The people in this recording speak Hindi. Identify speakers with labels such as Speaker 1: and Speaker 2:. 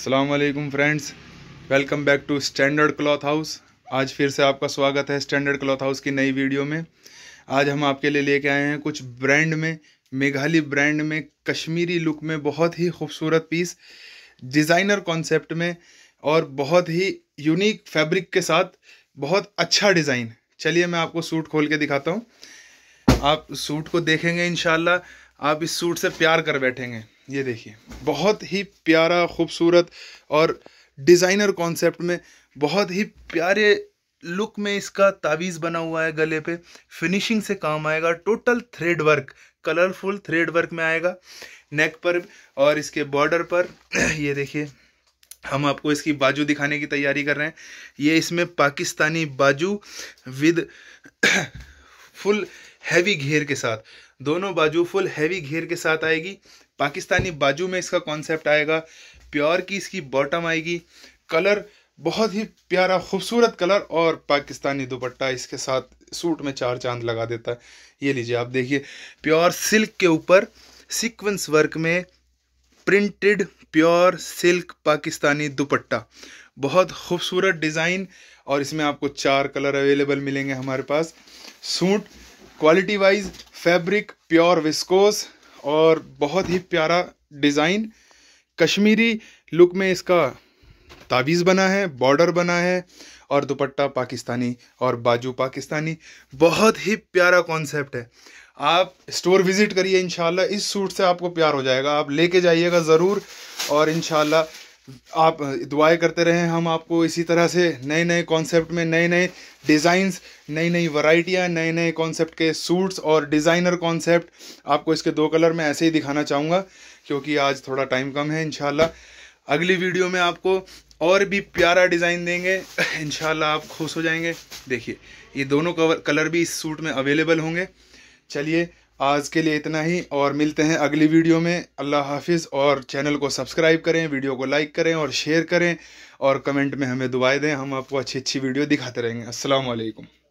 Speaker 1: अल्लाम friends welcome back to standard cloth house आज फिर से आपका स्वागत है स्टैंडर्ड क्लॉथ हाउस की नई वीडियो में आज हम आपके लिए लेके आए हैं कुछ ब्रांड में मेघाली ब्रांड में कश्मीरी लुक में बहुत ही खूबसूरत पीस डिज़ाइनर कॉन्सेप्ट में और बहुत ही यूनिक फैब्रिक के साथ बहुत अच्छा डिज़ाइन चलिए मैं आपको सूट खोल के दिखाता हूँ आप सूट को देखेंगे इनशाला आप इस सूट से प्यार कर बैठेंगे ये देखिए बहुत ही प्यारा खूबसूरत और डिज़ाइनर कॉन्सेप्ट में बहुत ही प्यारे लुक में इसका तावीज़ बना हुआ है गले पे फिनिशिंग से काम आएगा total thread work colourful thread work में आएगा नेक पर और इसके बॉर्डर पर ये देखिए हम आपको इसकी बाजू दिखाने की तैयारी कर रहे हैं ये इसमें पाकिस्तानी बाजू विद फुल हैवी घेर के साथ दोनों बाजू फुल हैवी घेर के साथ आएगी पाकिस्तानी बाजू में इसका कॉन्सेप्ट आएगा प्योर की इसकी बॉटम आएगी कलर बहुत ही प्यारा खूबसूरत कलर और पाकिस्तानी दुपट्टा इसके साथ सूट में चार चांद लगा देता है ये लीजिए आप देखिए प्योर सिल्क के ऊपर सीक्वेंस वर्क में printed pure silk Pakistani dupatta बहुत खूबसूरत डिज़ाइन और इसमें आपको चार कलर अवेलेबल मिलेंगे हमारे पास suit quality wise fabric pure viscose और बहुत ही प्यारा डिज़ाइन कश्मीरी लुक में इसका तावीज़ बना है बॉर्डर बना है और दुपट्टा पाकिस्तानी और बाजू पाकिस्तानी बहुत ही प्यारा कॉन्सेप्ट है आप स्टोर विज़िट करिए इन इस सूट से आपको प्यार हो जाएगा आप लेके जाइएगा ज़रूर और इन आप दुआएं करते रहें हम आपको इसी तरह से नए नए कॉन्सेप्ट में नए नए डिज़ाइंस नई नई वराइटियाँ नए नए कॉन्सेप्ट के सूट्स और डिज़ाइनर कॉन्सेप्ट आपको इसके दो कलर में ऐसे ही दिखाना चाहूँगा क्योंकि आज थोड़ा टाइम कम है इन अगली वीडियो में आपको और भी प्यारा डिज़ाइन देंगे इन आप खुश हो जाएंगे देखिए ये दोनों कवर कलर भी इस सूट में अवेलेबल होंगे चलिए आज के लिए इतना ही और मिलते हैं अगली वीडियो में अल्लाह हाफिज़ और चैनल को सब्सक्राइब करें वीडियो को लाइक करें और शेयर करें और कमेंट में हमें दुआएं दें हम आपको अच्छी अच्छी वीडियो दिखाते रहेंगे असलकम